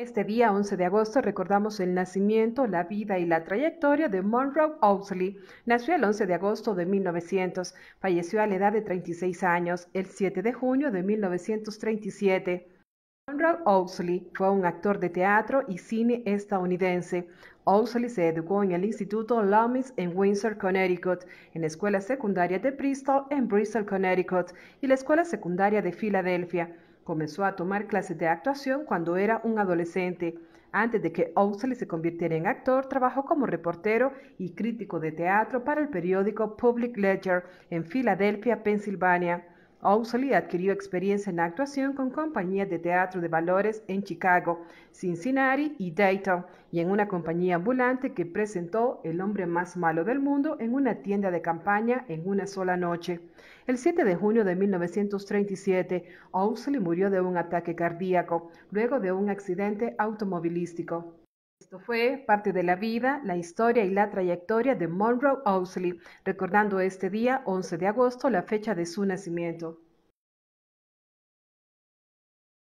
Este día 11 de agosto recordamos el nacimiento, la vida y la trayectoria de Monroe Owsley. Nació el 11 de agosto de 1900, falleció a la edad de 36 años el 7 de junio de 1937. Monroe Owsley fue un actor de teatro y cine estadounidense. Owsley se educó en el Instituto Loomis en Windsor, Connecticut, en la Escuela Secundaria de Bristol en Bristol, Connecticut y la Escuela Secundaria de Filadelfia. Comenzó a tomar clases de actuación cuando era un adolescente. Antes de que Owsley se convirtiera en actor, trabajó como reportero y crítico de teatro para el periódico Public Ledger en Filadelfia, Pensilvania. Owsley adquirió experiencia en actuación con compañías de teatro de valores en Chicago, Cincinnati y Dayton, y en una compañía ambulante que presentó El hombre más malo del mundo en una tienda de campaña en una sola noche. El 7 de junio de 1937, Owsley murió de un ataque cardíaco, luego de un accidente automovilístico. Esto fue parte de la vida, la historia y la trayectoria de Monroe Owsley, recordando este día, 11 de agosto, la fecha de su nacimiento.